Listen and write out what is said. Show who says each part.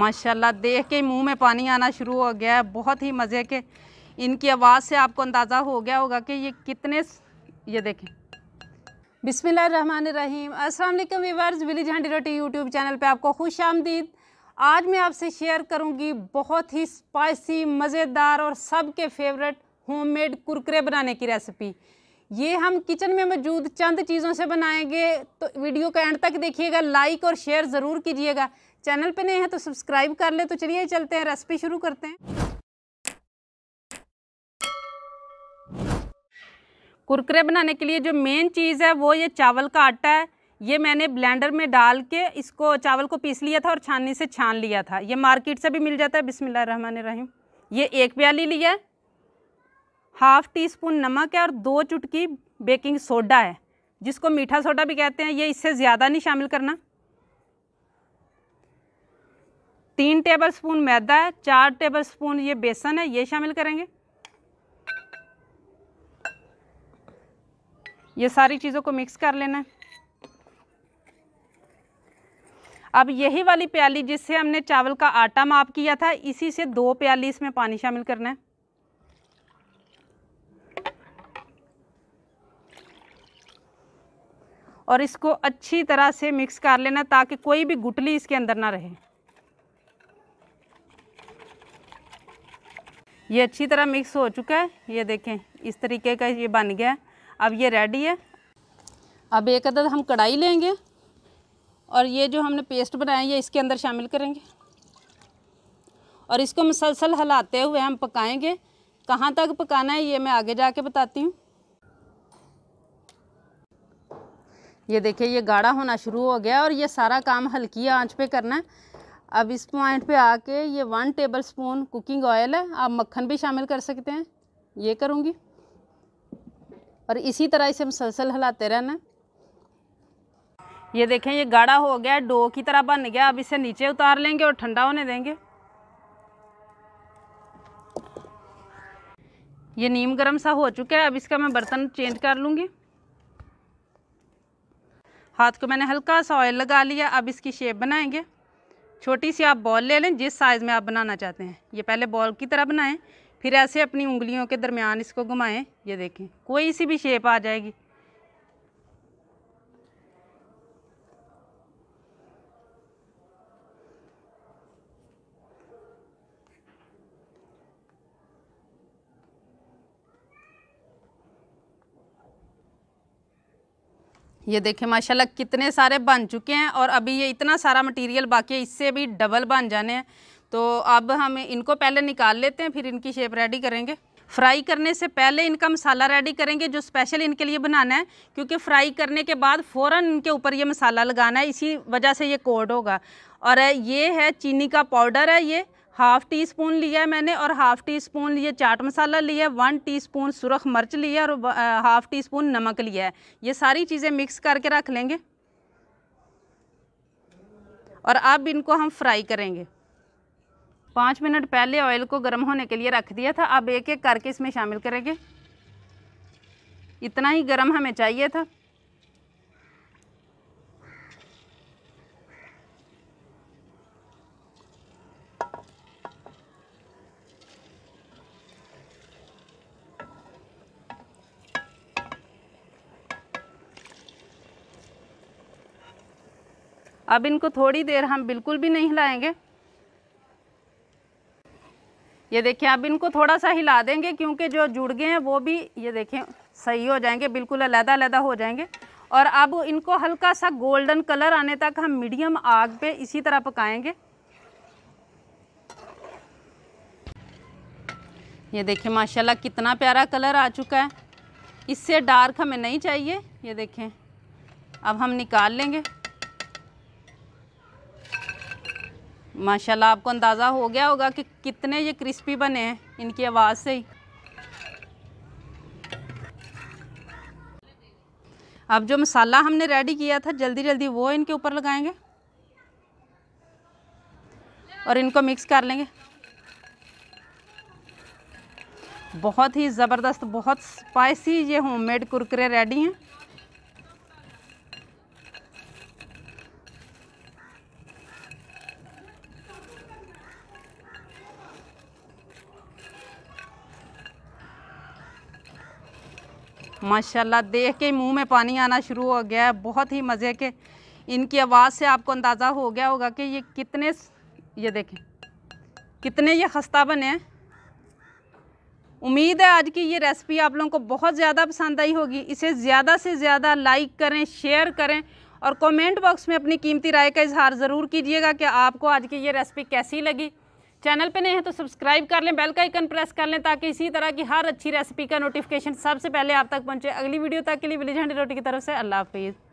Speaker 1: माशाल्लाह देख के मुंह में पानी आना शुरू हो गया है बहुत ही मज़े के इनकी आवाज़ से आपको अंदाज़ा हो गया होगा कि ये कितने ये देखें बिसमीम असल वीवर्स विलेज हंडी रोटी यूट्यूब चैनल पे आपको खुश आमदीद आज मैं आपसे शेयर करूंगी बहुत ही स्पाइसी मज़ेदार और सबके फेवरेट होममेड कुरकरे बनाने की रेसिपी ये हम किचन में मौजूद चंद चीज़ों से बनाएंगे तो वीडियो का एंड तक देखिएगा लाइक और शेयर ज़रूर कीजिएगा चैनल पे नए हैं तो सब्सक्राइब कर ले तो चलिए चलते हैं रेसिपी शुरू करते हैं कुरकुरे बनाने के लिए जो मेन चीज़ है वो ये चावल का आटा है ये मैंने ब्लेंडर में डाल के इसको चावल को पीस लिया था और छाननी से छान लिया था ये मार्केट से भी मिल जाता है बिसमिल्ल रहीम ये एक प्याली लिया है हाफ टी स्पून नमक है और दो चुटकी बेकिंग सोडा है जिसको मीठा सोडा भी कहते हैं ये इससे ज़्यादा नहीं शामिल करना तीन टेबल स्पून मैदा है चार टेबल स्पून ये बेसन है ये शामिल करेंगे ये सारी चीज़ों को मिक्स कर लेना है अब यही वाली प्याली जिससे हमने चावल का आटा माप किया था इसी से दो प्याली इसमें पानी शामिल करना है और इसको अच्छी तरह से मिक्स कर लेना ताकि कोई भी गुटली इसके अंदर ना रहे ये अच्छी तरह मिक्स हो चुका है ये देखें इस तरीके का ये बन गया अब ये रेडी है अब एक अदद हम कढ़ाई लेंगे और ये जो हमने पेस्ट बनाया ये इसके अंदर शामिल करेंगे और इसको मुसलसल हिलाते हुए हम पकाएंगे कहाँ तक पकाना है ये मैं आगे जाके बताती हूँ ये देखिए ये गाढ़ा होना शुरू हो गया और ये सारा काम हल्की आंच पे करना है अब इस पॉइंट पे आके ये one tablespoon cooking oil है आप मक्खन भी शामिल कर सकते हैं ये करूँगी और इसी तरह इसे मुसलसल हिलाते रहना ये देखें ये गाढ़ा हो गया डो की तरह बन गया अब इसे नीचे उतार लेंगे और ठंडा होने देंगे ये नीम गरम सा हो चुका है अब इसका मैं बर्तन चेंज कर लूँगी हाथ को मैंने हल्का सा ऑयल लगा लिया अब इसकी शेप बनाएंगे छोटी सी आप बॉल ले लें जिस साइज़ में आप बनाना चाहते हैं ये पहले बॉल की तरह बनाएं फिर ऐसे अपनी उंगलियों के दरमियान इसको घुमाएं ये देखें कोई सी भी शेप आ जाएगी ये देखें माशाल्लाह कितने सारे बन चुके हैं और अभी ये इतना सारा मटेरियल बाकी है इससे भी डबल बन जाने हैं तो अब हम इनको पहले निकाल लेते हैं फिर इनकी शेप रेडी करेंगे फ्राई करने से पहले इनका मसाला रेडी करेंगे जो स्पेशल इनके लिए बनाना है क्योंकि फ्राई करने के बाद फ़ौर इनके ऊपर ये मसाला लगाना है इसी वजह से ये कोड होगा और ये है चीनी का पाउडर है ये हाफ़ टी स्पून लिया मैंने और हाफ़ टी स्पून लिए चाट मसाला लिया वन टी स्पून सुरख मिर्च लिया और uh, हाफ़ टी स्पून नमक लिया है ये सारी चीज़ें मिक्स करके रख लेंगे और अब इनको हम फ्राई करेंगे पाँच मिनट पहले ऑयल को गर्म होने के लिए रख दिया था अब एक एक करके इसमें शामिल करेंगे इतना ही गर्म हमें चाहिए था अब इनको थोड़ी देर हम बिल्कुल भी नहीं हिलाएंगे ये देखिए अब इनको थोड़ा सा हिला देंगे क्योंकि जो जुड़ गए हैं वो भी ये देखें सही हो जाएंगे बिल्कुल अलहदा अलहदा हो जाएंगे और अब इनको हल्का सा गोल्डन कलर आने तक हम मीडियम आग पे इसी तरह पकाएंगे ये देखिए माशाल्लाह कितना प्यारा कलर आ चुका है इससे डार्क हमें नहीं चाहिए ये देखें अब हम निकाल लेंगे माशाल्लाह आपको अंदाज़ा हो गया होगा कि कितने ये क्रिस्पी बने हैं इनकी आवाज़ से ही अब जो मसाला हमने रेडी किया था जल्दी जल्दी वो इनके ऊपर लगाएंगे और इनको मिक्स कर लेंगे बहुत ही ज़बरदस्त बहुत स्पाइसी ये होममेड कुरकुरे रेडी हैं माशाल्लाह देख के मुंह में पानी आना शुरू हो गया है बहुत ही मज़े के इनकी आवाज़ से आपको अंदाज़ा हो गया होगा कि ये कितने ये देखें कितने ये खस्ता बने हैं उम्मीद है आज की ये रेसिपी आप लोगों को बहुत ज़्यादा पसंद आई होगी इसे ज़्यादा से ज़्यादा लाइक करें शेयर करें और कमेंट बॉक्स में अपनी कीमती राय का इजहार ज़रूर कीजिएगा कि आपको आज की ये रेसिपी कैसी लगी चैनल पे नए हैं तो सब्सक्राइब कर लें बेल का आइकन प्रेस कर लें ताकि इसी तरह की हर अच्छी रेसिपी का नोटिफिकेशन सबसे पहले आप तक पहुंचे अगली वीडियो तक के लिए विलेज हंडी रोटी की तरफ से अल्लाह हाफिज़